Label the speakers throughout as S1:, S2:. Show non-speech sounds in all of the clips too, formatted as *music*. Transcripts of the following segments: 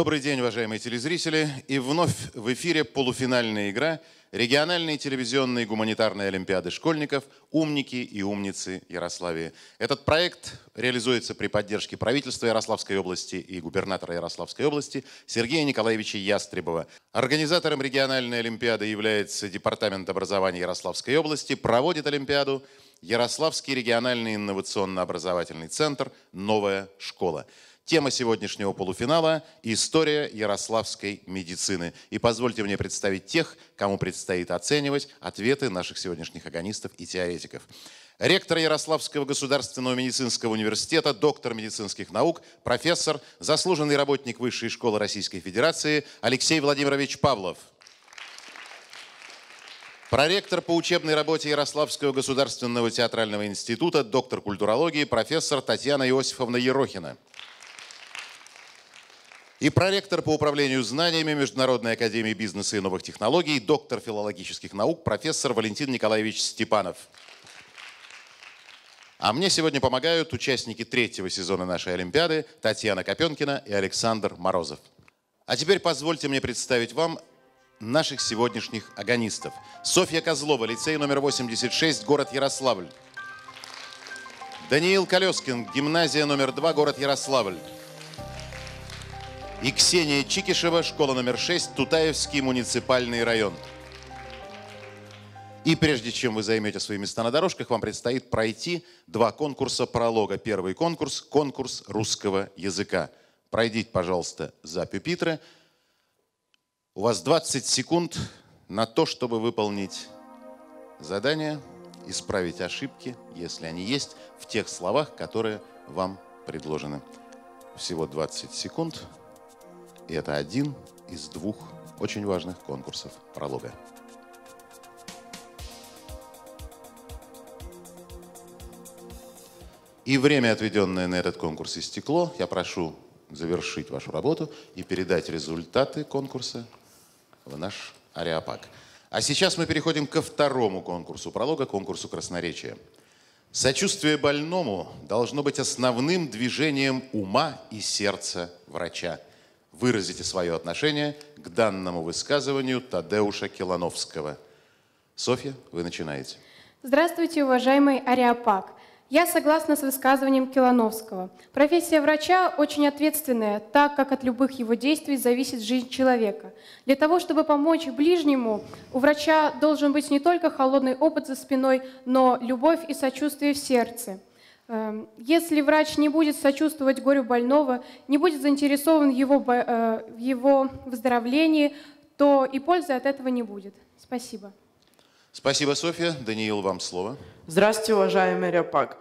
S1: Добрый день, уважаемые телезрители. И вновь в эфире полуфинальная игра региональной телевизионной гуманитарной олимпиады школьников «Умники и умницы Ярославии». Этот проект реализуется при поддержке правительства Ярославской области и губернатора Ярославской области Сергея Николаевича Ястребова. Организатором региональной олимпиады является Департамент образования Ярославской области, проводит олимпиаду Ярославский региональный инновационно-образовательный центр «Новая школа». Тема сегодняшнего полуфинала – история ярославской медицины. И позвольте мне представить тех, кому предстоит оценивать ответы наших сегодняшних агонистов и теоретиков. Ректор Ярославского государственного медицинского университета, доктор медицинских наук, профессор, заслуженный работник Высшей школы Российской Федерации Алексей Владимирович Павлов. Проректор по учебной работе Ярославского государственного театрального института, доктор культурологии, профессор Татьяна Иосифовна Ерохина – и проректор по управлению знаниями Международной академии бизнеса и новых технологий, доктор филологических наук, профессор Валентин Николаевич Степанов. А мне сегодня помогают участники третьего сезона нашей Олимпиады Татьяна Копенкина и Александр Морозов. А теперь позвольте мне представить вам наших сегодняшних агонистов. Софья Козлова, лицей номер 86, город Ярославль. Даниил Колескин, гимназия номер 2, город Ярославль и Ксения Чикишева, школа номер 6, Тутаевский муниципальный район. И прежде чем вы займете свои места на дорожках, вам предстоит пройти два конкурса пролога. Первый конкурс – конкурс русского языка. Пройдите, пожалуйста, за пюпитры. У вас 20 секунд на то, чтобы выполнить задание, исправить ошибки, если они есть, в тех словах, которые вам предложены. Всего 20 секунд. И это один из двух очень важных конкурсов пролога. И время, отведенное на этот конкурс, истекло. Я прошу завершить вашу работу и передать результаты конкурса в наш ариапак. А сейчас мы переходим ко второму конкурсу пролога, конкурсу красноречия. Сочувствие больному должно быть основным движением ума и сердца врача выразите свое отношение к данному высказыванию Тадеуша Килановского. Софья, вы начинаете.
S2: Здравствуйте, уважаемый Ариапак. Я согласна с высказыванием Килановского. Профессия врача очень ответственная, так как от любых его действий зависит жизнь человека. Для того, чтобы помочь ближнему, у врача должен быть не только холодный опыт за спиной, но любовь и сочувствие в сердце – Эм, если врач не будет сочувствовать горю больного, не будет заинтересован в его, э, в его выздоровлении, то и пользы от этого не будет. Спасибо.
S1: Спасибо, Софья. Даниил, вам слово. Здравствуйте, уважаемый Ряпак.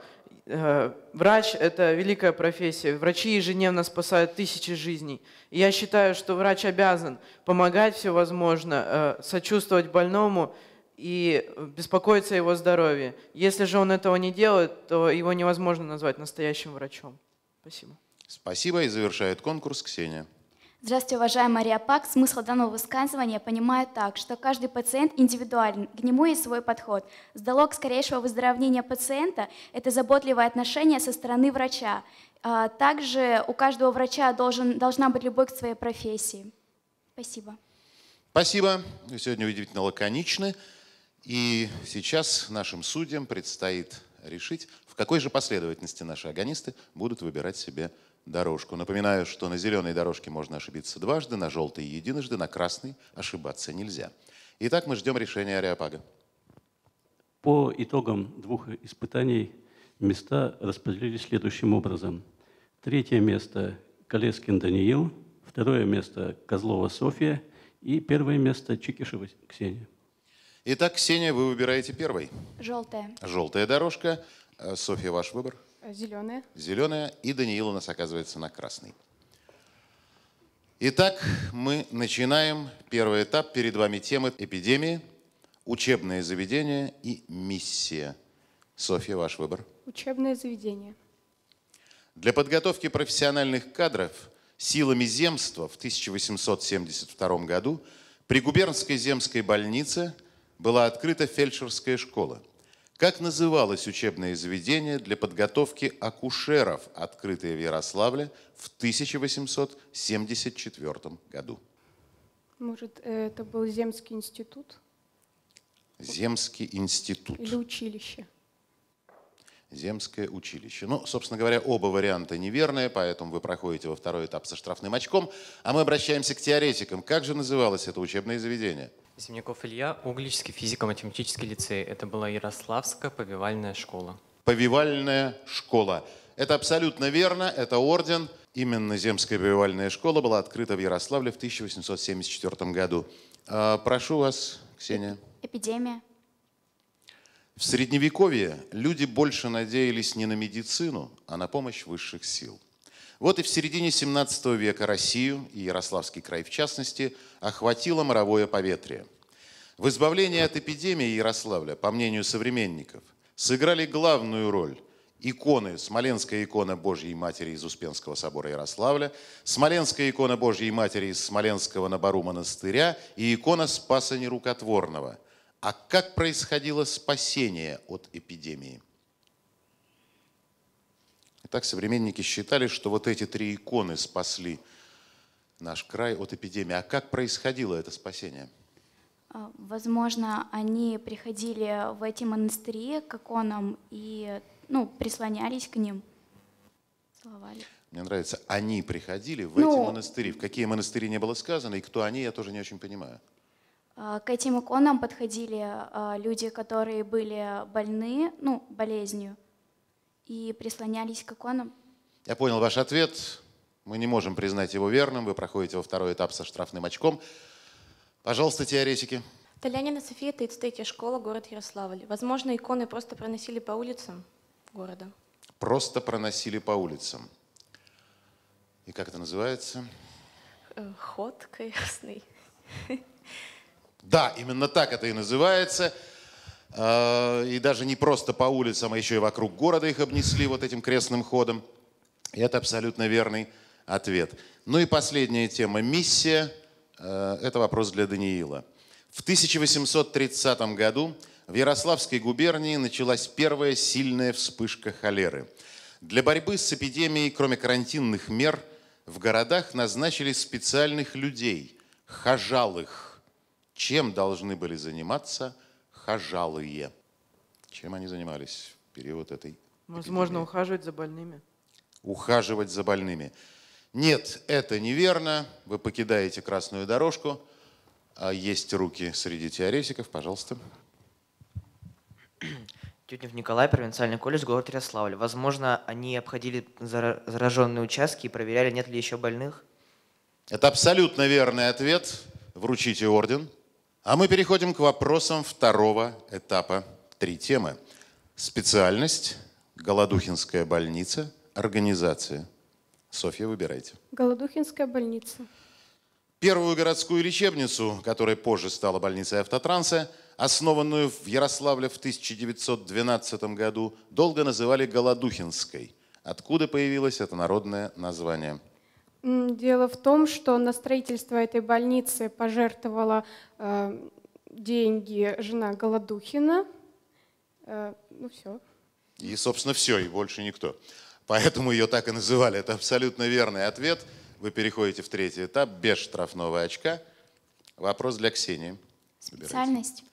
S2: Э, врач – это великая профессия. Врачи ежедневно спасают тысячи жизней. я считаю, что врач обязан помогать все возможно, э, сочувствовать больному – и беспокоиться о его здоровье. Если же он этого не делает, то его
S1: невозможно назвать
S2: настоящим врачом. Спасибо.
S1: Спасибо. И завершает конкурс Ксения.
S3: Здравствуйте, уважаемая Мария Пак. Смысл данного высказывания понимаю так, что каждый пациент индивидуален, к нему есть свой подход. Залог скорейшего выздоровления пациента – это заботливое отношение со стороны врача. А, также у каждого врача должен, должна быть любовь к своей профессии. Спасибо.
S1: Спасибо. Вы сегодня удивительно лаконичны. И сейчас нашим судьям предстоит решить, в какой же последовательности наши агонисты будут выбирать себе дорожку. Напоминаю, что на зеленой дорожке можно ошибиться дважды, на желтой единожды, на красной ошибаться нельзя. Итак, мы ждем решения Ариапага.
S2: По итогам двух испытаний места распределились следующим образом. Третье место – Колескин Даниил, второе место – Козлова Софья и первое место – Чикишева Ксения.
S1: Итак, Ксения, вы выбираете первой. Желтая. Желтая дорожка. Э, Софья, ваш выбор? Зеленая. Зеленая. И Даниил у нас оказывается на красный. Итак, мы начинаем первый этап. Перед вами темы эпидемии, учебное заведение и миссия. Софья, ваш выбор.
S2: Учебное заведение.
S1: Для подготовки профессиональных кадров силами земства в 1872 году при губернской земской больнице – была открыта фельдшерская школа. Как называлось учебное заведение для подготовки акушеров, открытое в Ярославле в 1874 году?
S2: Может, это был Земский институт?
S1: Земский институт.
S2: Или училище.
S1: Земское училище. Ну, собственно говоря, оба варианта неверные, поэтому вы проходите во второй этап со штрафным очком. А мы обращаемся к теоретикам. Как же называлось это учебное заведение?
S2: Земняков Илья, Угличский физико-математический лицей. Это была Ярославская повивальная школа.
S1: Повивальная школа. Это абсолютно верно, это орден. Именно земская повивальная школа была открыта в Ярославле в 1874 году. А, прошу вас, Ксения. Эпидемия. В Средневековье люди больше надеялись не на медицину, а на помощь высших сил – вот и в середине 17 века Россию, и Ярославский край в частности, охватило моровое поветрие. В избавлении от эпидемии Ярославля, по мнению современников, сыграли главную роль иконы, Смоленская икона Божьей Матери из Успенского собора Ярославля, Смоленская икона Божьей Матери из Смоленского Набору монастыря и икона Спаса Нерукотворного. А как происходило спасение от эпидемии? Итак, современники считали, что вот эти три иконы спасли наш край от эпидемии. А как происходило это спасение?
S3: А, возможно, они приходили в эти монастыри к иконам и ну, прислонялись к ним, целовали.
S1: Мне нравится, они приходили в ну, эти монастыри. В какие монастыри не было сказано, и кто они, я тоже не очень понимаю.
S3: А, к этим иконам подходили а, люди, которые были больны, ну, болезнью и прислонялись к иконам.
S1: Я понял ваш ответ. Мы не можем признать его верным. Вы проходите во второй этап со штрафным очком. Пожалуйста, теоретики.
S3: Толянина София,
S2: 33 школа, город Ярославль. Возможно, иконы просто проносили по улицам города.
S1: Просто проносили по улицам. И как это называется?
S3: Э, ход *laughs* крестный.
S1: Да, именно так это и называется – Э, и даже не просто по улицам, а еще и вокруг города их обнесли вот этим крестным ходом. И это абсолютно верный ответ. Ну и последняя тема – миссия. Э, это вопрос для Даниила. В 1830 году в Ярославской губернии началась первая сильная вспышка холеры. Для борьбы с эпидемией, кроме карантинных мер, в городах назначили специальных людей – хожалых. Чем должны были заниматься – хожалые. Чем они занимались в период этой
S2: Возможно, эпидемии? ухаживать за больными.
S1: Ухаживать за больными. Нет, это неверно. Вы покидаете красную дорожку. А есть руки среди теоретиков, пожалуйста.
S2: Тютнев Николай, провинциальный колледж, город Ярославль. Возможно, они обходили зараженные участки и проверяли, нет ли еще больных?
S1: Это абсолютно верный ответ. Вручите орден. А мы переходим к вопросам второго этапа. Три темы. Специальность, Голодухинская больница, организация. Софья, выбирайте.
S2: Голодухинская больница.
S1: Первую городскую лечебницу, которая позже стала больницей автотранса, основанную в Ярославле в 1912 году, долго называли Голодухинской. Откуда появилось это народное название?
S2: Дело в том, что на строительство этой больницы пожертвовала э, деньги жена Голодухина. Э, ну все.
S1: И, собственно, все, и больше никто. Поэтому ее так и называли. Это абсолютно верный ответ. Вы переходите в третий этап без штрафного очка. Вопрос для Ксении.
S3: Специальность.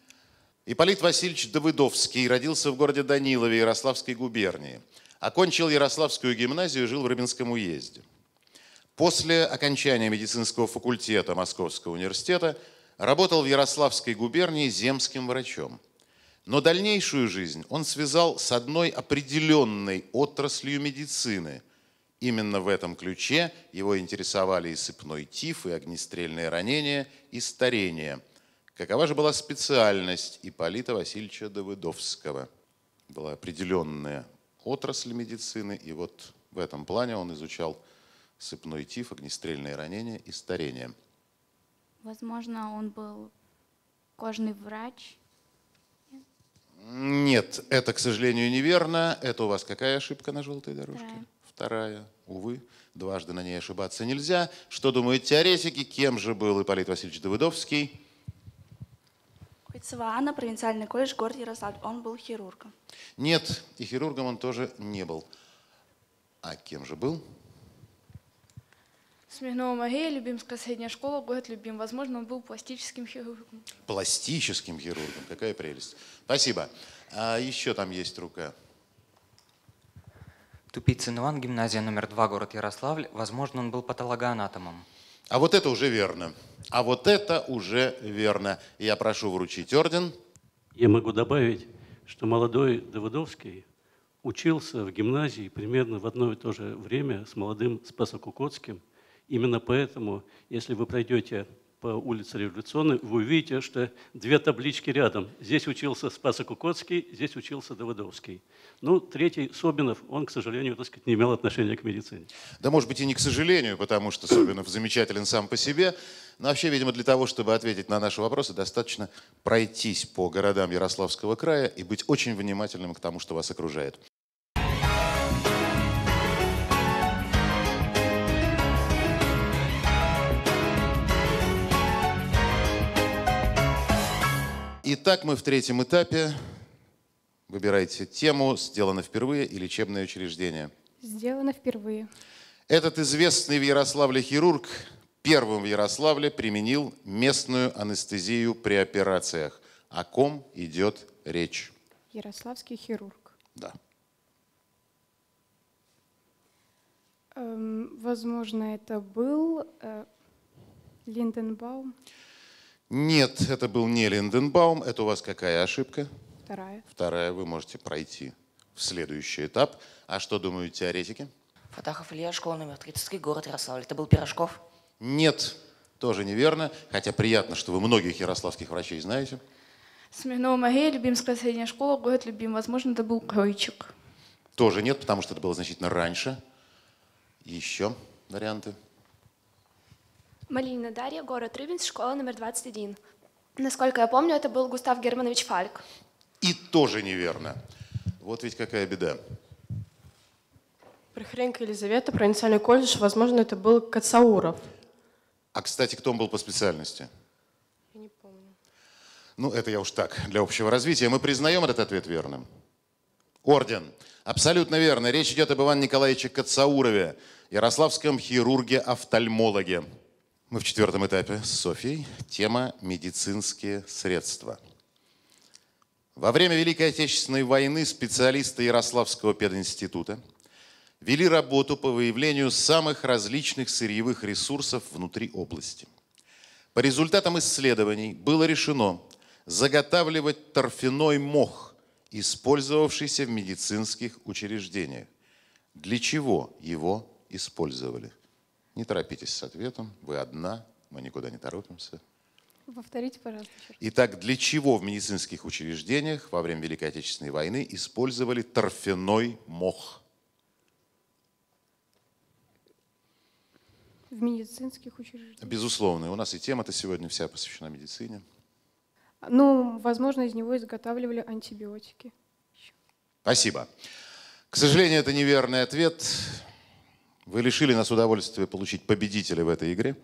S1: Ипполит Васильевич Давыдовский родился в городе Данилове Ярославской губернии. Окончил Ярославскую гимназию и жил в Рыбинском уезде. После окончания медицинского факультета Московского университета работал в Ярославской губернии земским врачом. Но дальнейшую жизнь он связал с одной определенной отраслью медицины. Именно в этом ключе его интересовали и сыпной тиф, и огнестрельные ранения, и старение. Какова же была специальность Иполита Васильевича Давыдовского? Была определенная отрасль медицины, и вот в этом плане он изучал сыпной тиф, огнестрельные ранения и старение.
S3: Возможно, он был кожный врач.
S1: Нет, это, к сожалению, неверно. Это у вас какая ошибка на желтой дорожке? Вторая. Вторая. Увы, дважды на ней ошибаться нельзя. Что думают теоретики? Кем же был Ипполит Васильевич Давыдовский?
S3: Куйцева Анна, провинциальный колледж, город Ярославль. Он был хирургом.
S1: Нет, и хирургом он тоже не был. А кем же был?
S3: Смирнова Мария, Любимская средняя школа, город Любим. Возможно, он был пластическим хирургом.
S1: Пластическим хирургом, какая прелесть. Спасибо. А еще там есть рука. Тупицын Иван, гимназия номер два, город Ярославль. Возможно, он был патологоанатомом. А вот это уже верно. А вот это уже верно. Я прошу вручить орден. Я могу добавить, что молодой Давыдовский учился в гимназии
S2: примерно в одно и то же время с молодым Спасокукотским – Именно поэтому, если вы пройдете по улице Революционной, вы увидите, что две таблички рядом. Здесь учился Спаса Кукоцкий, здесь учился Давыдовский. Ну, третий, Собинов, он, к сожалению, так сказать,
S1: не имел отношения к медицине. Да, может быть, и не к сожалению, потому что Собинов замечателен сам по себе. Но вообще, видимо, для того, чтобы ответить на наши вопросы, достаточно пройтись по городам Ярославского края и быть очень внимательным к тому, что вас окружает. Итак, мы в третьем этапе. Выбирайте тему «Сделано впервые» и «Лечебное учреждение».
S2: Сделано впервые.
S1: Этот известный в Ярославле хирург первым в Ярославле применил местную анестезию при операциях. О ком идет речь?
S2: Ярославский хирург. Да. Эм, возможно, это был э, Линденбаум.
S1: Нет, это был не Линденбаум. Это у вас какая ошибка? Вторая. Вторая. Вы можете пройти в следующий этап. А что думают теоретики?
S2: Фатахов Илья, школа номер 33, город Ярославль. Это был Пирожков?
S1: Нет, тоже неверно. Хотя приятно, что вы многих ярославских врачей знаете.
S3: Смирнова Мария, Любимская средняя школа, город Любим. Возможно, это был Кройчик.
S1: Тоже нет, потому что это было значительно раньше. Еще варианты?
S3: Малинина Дарья, город Рыбинск, школа номер 21. Насколько я помню, это был Густав Германович Фальк.
S1: И тоже неверно. Вот ведь какая беда.
S2: Прохоренко Елизавета, провинциальный колледж, возможно, это был Кацауров.
S1: А, кстати, кто он был по специальности? Я не помню. Ну, это я уж так, для общего развития. Мы признаем этот ответ верным. Орден. Абсолютно верно. Речь идет об Иване Николаевиче Кацаурове, ярославском хирурге-офтальмологе. Мы в четвертом этапе с Софией. Тема «Медицинские средства». Во время Великой Отечественной войны специалисты Ярославского пединститута вели работу по выявлению самых различных сырьевых ресурсов внутри области. По результатам исследований было решено заготавливать торфяной мох, использовавшийся в медицинских учреждениях. Для чего его использовали – не торопитесь с ответом, вы одна, мы никуда не торопимся.
S2: Повторите, пожалуйста.
S1: Итак, для чего в медицинских учреждениях во время Великой Отечественной войны использовали торфяной мох?
S2: В медицинских учреждениях?
S1: Безусловно. И у нас и тема-то сегодня вся посвящена медицине.
S2: Ну, возможно, из него изготавливали антибиотики.
S1: Спасибо. К сожалению, это неверный ответ. Вы лишили нас удовольствия получить победителя в этой игре.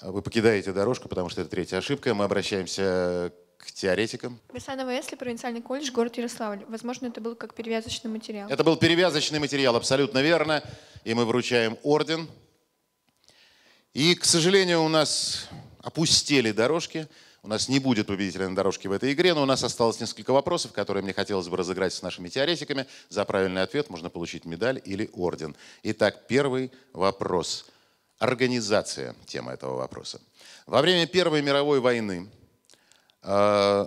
S1: А вы покидаете дорожку, потому что это третья ошибка. Мы обращаемся к теоретикам.
S2: Бессанова Если, провинциальный колледж, город Ярославль. Возможно, это был как перевязочный материал. Это был
S1: перевязочный материал, абсолютно верно. И мы вручаем орден. И, к сожалению, у нас опустили дорожки. У нас не будет победителя на дорожке в этой игре, но у нас осталось несколько вопросов, которые мне хотелось бы разыграть с нашими теоретиками. За правильный ответ можно получить медаль или орден. Итак, первый вопрос. Организация – тема этого вопроса. Во время Первой мировой войны э,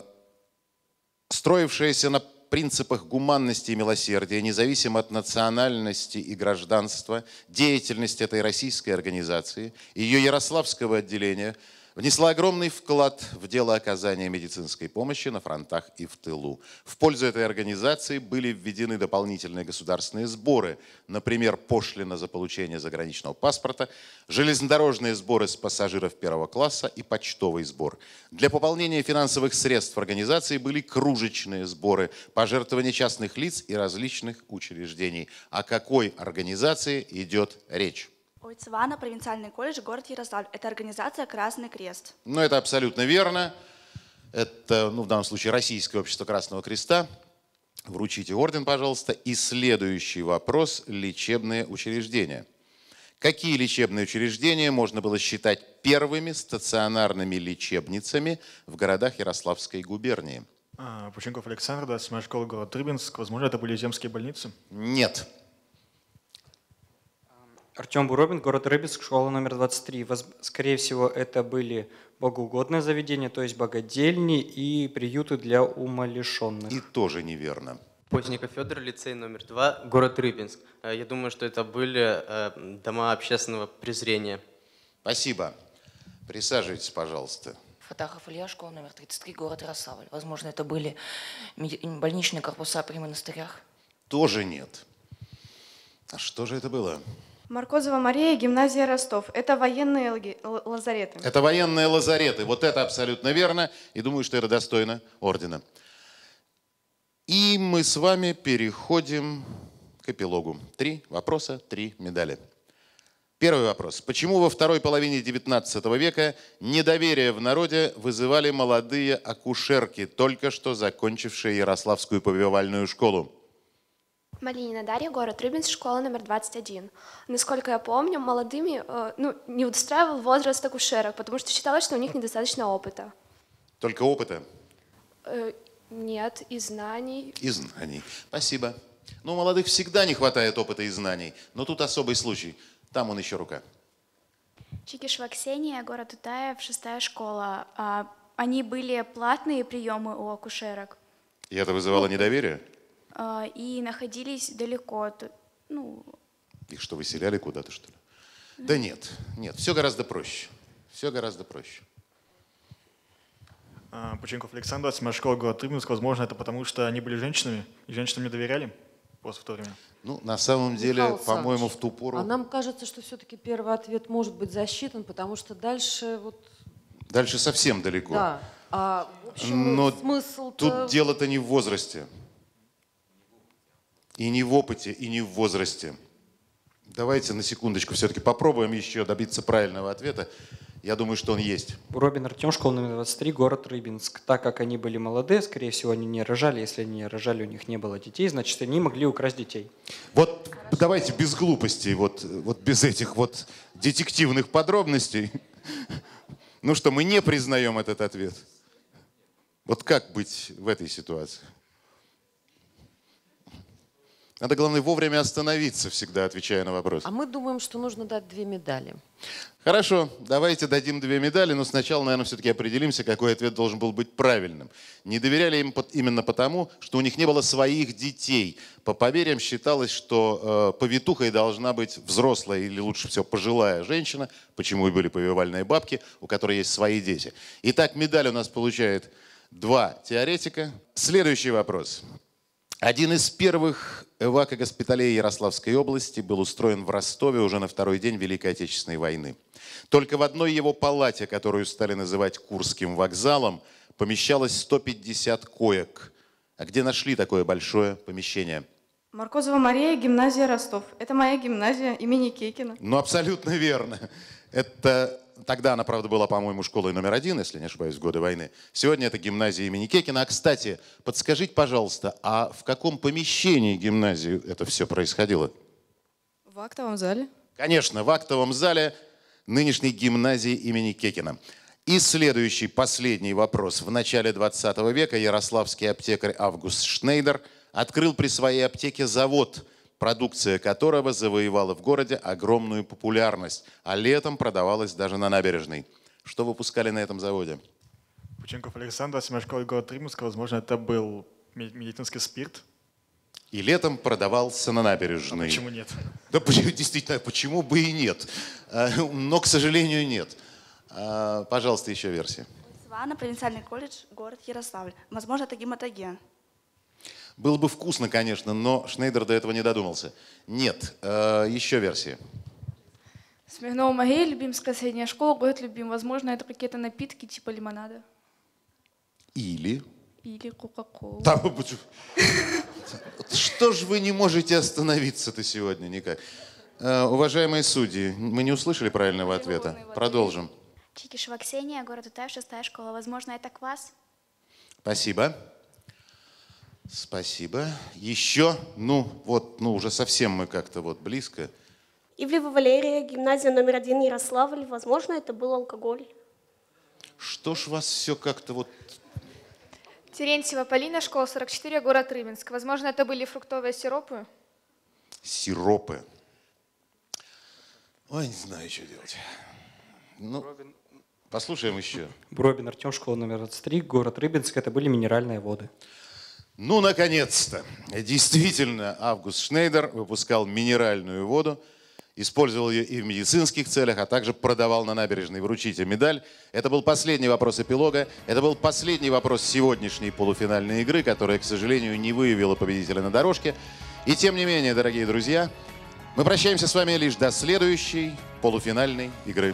S1: строившаяся на принципах гуманности и милосердия, независимо от национальности и гражданства, деятельность этой российской организации, ее ярославского отделения – внесла огромный вклад в дело оказания медицинской помощи на фронтах и в тылу. В пользу этой организации были введены дополнительные государственные сборы, например, пошлина за получение заграничного паспорта, железнодорожные сборы с пассажиров первого класса и почтовый сбор. Для пополнения финансовых средств организации были кружечные сборы, пожертвования частных лиц и различных учреждений. О какой организации идет речь?
S3: Ой, Цвана, провинциальный колледж, город Ярославль. Это организация «Красный крест».
S1: Ну, это абсолютно верно. Это, ну, в данном случае, Российское общество Красного Креста. Вручите орден, пожалуйста. И следующий вопрос – лечебные учреждения. Какие лечебные учреждения можно было считать первыми стационарными лечебницами в городах Ярославской губернии?
S2: А, Пученков Александр, да, семья школы город Трыбинск. Возможно, это были земские больницы? Нет. Артем Буробин, город Рыбинск, школа номер 23. Воз... Скорее всего, это были богоугодное заведения, то есть богадельни и
S1: приюты для умалишенных. И тоже неверно.
S3: Поздников Федор, лицей номер 2, город Рыбинск.
S1: Э, я думаю, что это были э, дома общественного презрения. Спасибо. Присаживайтесь, пожалуйста.
S2: Фатахов Илья, школа номер 33, город Ярославль. Возможно, это были больничные корпуса при монастырях?
S1: Тоже нет. А что же это было?
S2: Маркозова Мария, гимназия Ростов. Это военные лазареты.
S1: Это военные лазареты. Вот это абсолютно верно. И думаю, что это достойно ордена. И мы с вами переходим к эпилогу. Три вопроса, три медали. Первый вопрос. Почему во второй половине XIX века недоверие в народе вызывали молодые акушерки, только что закончившие Ярославскую повивальную школу?
S3: Малинина Дарья, город Рыбинск, школа номер 21. Насколько я помню, молодыми э, ну, не удостраивал возраст акушерок, потому что считалось, что у них недостаточно опыта.
S1: Только опыта?
S3: Э, нет, и знаний.
S1: И знаний. Спасибо. Ну, молодых всегда не хватает опыта и знаний, но тут особый случай. Там он еще рука.
S3: Чикишва Ксения, город Утаев, шестая школа. А, они были платные приемы у акушерок?
S1: И это вызывало недоверие?
S3: А, и находились далеко. Ну...
S1: Их что, выселяли куда-то, что ли? Да нет, нет, все гораздо проще. Все гораздо проще.
S3: А, Пученков Александр,
S1: Смешко, город Рыбинск. Возможно, это потому, что они были женщинами, и женщинам не доверяли просто в то время. Ну, на самом деле, по-моему, в ту пору... А
S2: нам кажется, что все-таки первый ответ может быть засчитан, потому что дальше вот...
S1: Дальше совсем далеко.
S2: Да. А, в общем, Но смысл тут
S1: дело-то не в возрасте. И не в опыте, и не в возрасте. Давайте на секундочку все-таки попробуем еще добиться правильного ответа. Я думаю, что он есть.
S2: Робин Артем, школа номер 23, город Рыбинск. Так как они были молодые, скорее всего, они не рожали. Если они не рожали, у них не было детей, значит, они могли украсть детей.
S1: Вот Хорошо. давайте без глупостей, вот, вот без этих вот детективных подробностей. Ну что, мы не признаем этот ответ. Вот как быть в этой ситуации? Надо, главное, вовремя остановиться, всегда отвечая на вопрос. А
S2: мы думаем, что нужно дать две медали.
S1: Хорошо, давайте дадим две медали, но сначала, наверное, все-таки определимся, какой ответ должен был быть правильным. Не доверяли им именно потому, что у них не было своих детей. По поверьям считалось, что э, повитухой должна быть взрослая или лучше всего пожилая женщина, почему и были повивальные бабки, у которой есть свои дети. Итак, медаль у нас получает два теоретика. Следующий вопрос. Один из первых Эвако госпиталей Ярославской области был устроен в Ростове уже на второй день Великой Отечественной войны. Только в одной его палате, которую стали называть Курским вокзалом, помещалось 150 коек. А где нашли такое большое помещение –
S2: Маркозова Мария, гимназия Ростов. Это моя гимназия имени Кейкина.
S1: Ну, абсолютно верно. Это тогда она, правда, была, по-моему, школой номер один, если не ошибаюсь, в годы войны. Сегодня это гимназия имени Кекина. А, кстати, подскажите, пожалуйста, а в каком помещении гимназии это все происходило?
S2: В актовом зале.
S1: Конечно, в актовом зале нынешней гимназии имени Кекина. И следующий, последний вопрос. В начале 20 века ярославский аптекарь Август Шнейдер – открыл при своей аптеке завод, продукция которого завоевала в городе огромную популярность, а летом продавалась даже на набережной. Что выпускали на этом заводе? Пученков Александр, седьмая город города Возможно, это был медицинский спирт. И летом продавался на набережной. А почему нет? Да *laughs* действительно, почему бы и нет? А, но, к сожалению, нет. А, пожалуйста, еще версия.
S3: Свана, провинциальный колледж, город Ярославль. Возможно, это гематоген.
S1: Было бы вкусно, конечно, но Шнейдер до этого не додумался. Нет, э, еще версии.
S3: Смирнова Мария, Любимская средняя школа, город Любим. Возможно, это какие-то напитки типа лимонада.
S1: Или? Или Кока-Кола. *laughs* Что ж вы не можете остановиться-то сегодня никак? Э, уважаемые судьи, мы не услышали правильного ответа. Продолжим.
S3: Чикишева Ксения, город Утай, шестая школа. Возможно, это квас?
S1: Спасибо. Спасибо. Еще, ну вот, ну уже совсем мы как-то вот близко.
S3: Ивлева Валерия, гимназия номер один Ярославль. Возможно, это был алкоголь.
S1: Что ж вас все как-то вот...
S2: Терентьева Полина, школа 44, город Рыбинск. Возможно, это были фруктовые сиропы?
S1: Сиропы. Ой, не знаю, что делать. Ну, Бробин. послушаем еще. Бробин Артем, школа номер 23, город Рыбинск. Это были минеральные воды. Ну, наконец-то! Действительно, Август Шнейдер выпускал минеральную воду, использовал ее и в медицинских целях, а также продавал на набережной. Вручите медаль. Это был последний вопрос эпилога. Это был последний вопрос сегодняшней полуфинальной игры, которая, к сожалению, не выявила победителя на дорожке. И тем не менее, дорогие друзья, мы прощаемся с вами лишь до следующей полуфинальной игры.